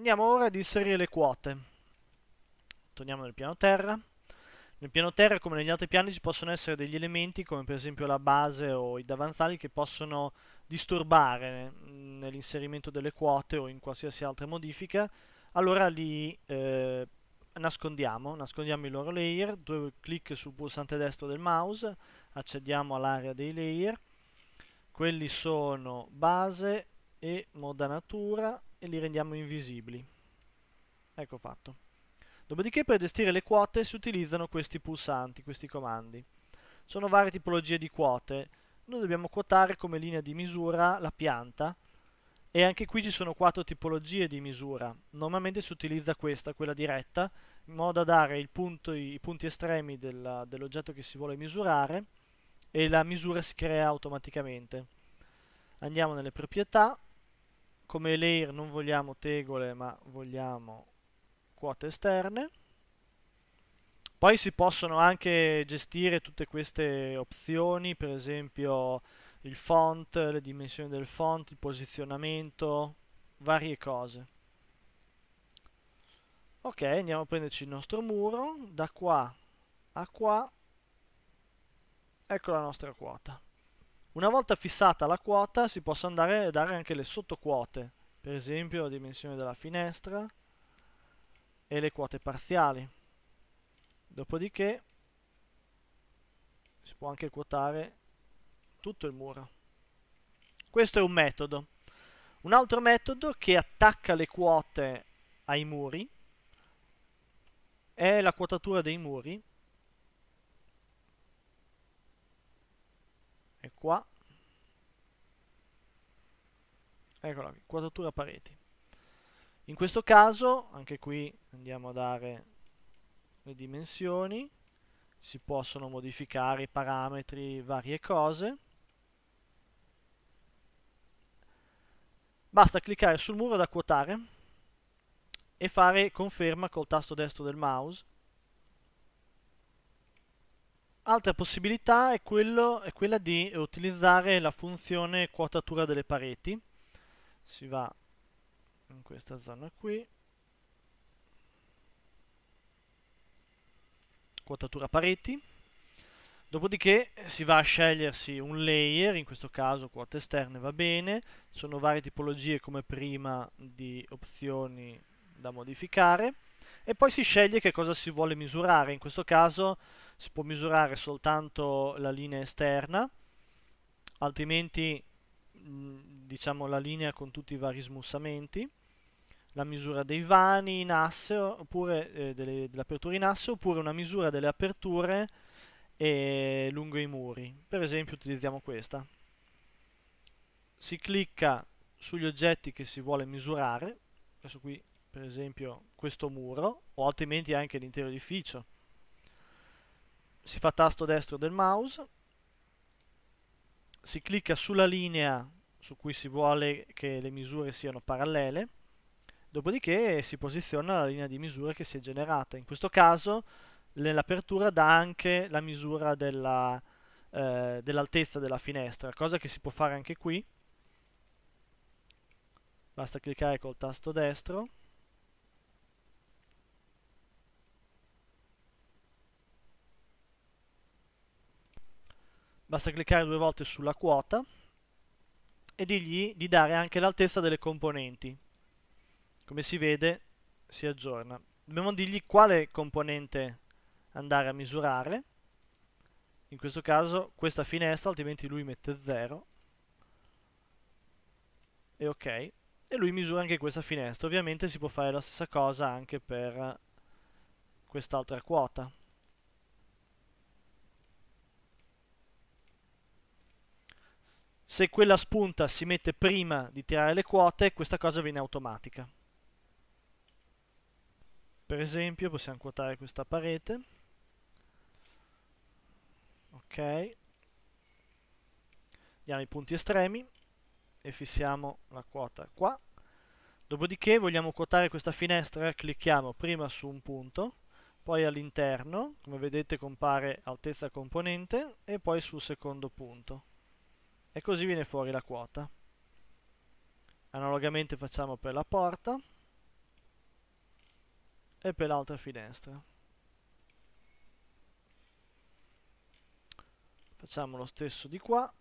Andiamo ora ad inserire le quote. Torniamo nel piano terra. Nel piano terra, come negli altri piani, ci possono essere degli elementi, come per esempio la base o i davanzali, che possono disturbare mm, nell'inserimento delle quote o in qualsiasi altra modifica. Allora li eh, nascondiamo, nascondiamo i loro layer, due clic sul pulsante destro del mouse, accediamo all'area dei layer, quelli sono base e modanatura e li rendiamo invisibili. Ecco fatto. Dopodiché per gestire le quote si utilizzano questi pulsanti, questi comandi. Sono varie tipologie di quote. Noi dobbiamo quotare come linea di misura la pianta e anche qui ci sono quattro tipologie di misura. Normalmente si utilizza questa, quella diretta, in modo da dare punto, i punti estremi dell'oggetto che si vuole misurare e la misura si crea automaticamente. Andiamo nelle proprietà come layer non vogliamo tegole, ma vogliamo quote esterne. Poi si possono anche gestire tutte queste opzioni, per esempio il font, le dimensioni del font, il posizionamento, varie cose. Ok, andiamo a prenderci il nostro muro, da qua a qua, ecco la nostra quota. Una volta fissata la quota si possono andare a dare anche le sottoquote, per esempio la dimensione della finestra e le quote parziali. Dopodiché si può anche quotare tutto il muro. Questo è un metodo. Un altro metodo che attacca le quote ai muri è la quotatura dei muri qua eccola qui, quadratura pareti in questo caso anche qui andiamo a dare le dimensioni si possono modificare i parametri varie cose basta cliccare sul muro da quotare e fare conferma col tasto destro del mouse Altra possibilità è, quello, è quella di utilizzare la funzione quotatura delle pareti. Si va in questa zona qui, quotatura pareti, dopodiché si va a scegliersi un layer, in questo caso quote esterne va bene, sono varie tipologie come prima di opzioni da modificare e poi si sceglie che cosa si vuole misurare, in questo caso si può misurare soltanto la linea esterna, altrimenti mm, diciamo la linea con tutti i vari smussamenti, la misura dei vani in asse, oppure eh, delle, delle aperture in asse, oppure una misura delle aperture eh, lungo i muri. Per esempio utilizziamo questa. Si clicca sugli oggetti che si vuole misurare, adesso qui per esempio questo muro, o altrimenti anche l'intero edificio si fa tasto destro del mouse, si clicca sulla linea su cui si vuole che le misure siano parallele, dopodiché si posiziona la linea di misura che si è generata. In questo caso l'apertura dà anche la misura della, eh, dell'altezza della finestra, cosa che si può fare anche qui. Basta cliccare col tasto destro Basta cliccare due volte sulla quota e dirgli di dare anche l'altezza delle componenti. Come si vede si aggiorna. Dobbiamo dirgli quale componente andare a misurare. In questo caso questa finestra, altrimenti lui mette 0. E ok. E lui misura anche questa finestra. Ovviamente si può fare la stessa cosa anche per quest'altra quota. se quella spunta si mette prima di tirare le quote, questa cosa viene automatica. Per esempio possiamo quotare questa parete. Ok. Diamo i punti estremi e fissiamo la quota qua. Dopodiché vogliamo quotare questa finestra, clicchiamo prima su un punto, poi all'interno, come vedete compare altezza componente, e poi sul secondo punto e così viene fuori la quota. Analogamente facciamo per la porta e per l'altra finestra. Facciamo lo stesso di qua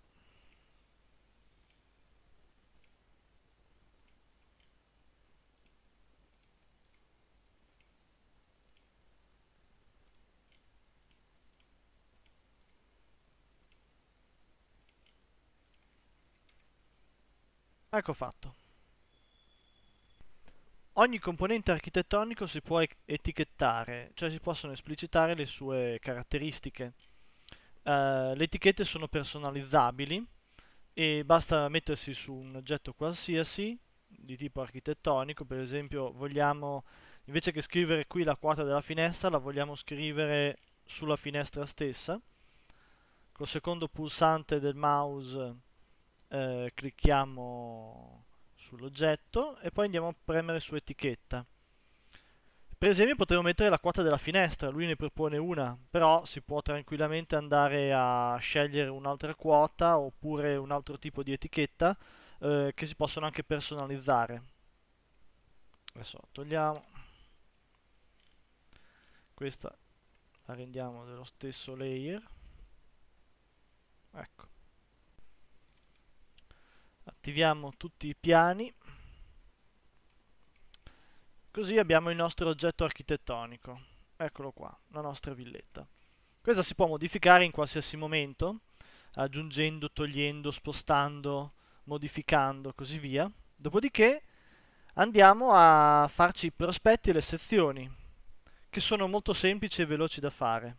Ecco fatto. Ogni componente architettonico si può etichettare, cioè si possono esplicitare le sue caratteristiche. Uh, le etichette sono personalizzabili e basta mettersi su un oggetto qualsiasi di tipo architettonico, per esempio vogliamo invece che scrivere qui la quota della finestra la vogliamo scrivere sulla finestra stessa col secondo pulsante del mouse eh, clicchiamo sull'oggetto e poi andiamo a premere su etichetta. Per esempio potremmo mettere la quota della finestra, lui ne propone una, però si può tranquillamente andare a scegliere un'altra quota oppure un altro tipo di etichetta eh, che si possono anche personalizzare. Adesso togliamo, questa la rendiamo dello stesso layer, ecco attiviamo tutti i piani, così abbiamo il nostro oggetto architettonico, eccolo qua, la nostra villetta. Questa si può modificare in qualsiasi momento, aggiungendo, togliendo, spostando, modificando, così via. Dopodiché andiamo a farci i prospetti e le sezioni, che sono molto semplici e veloci da fare.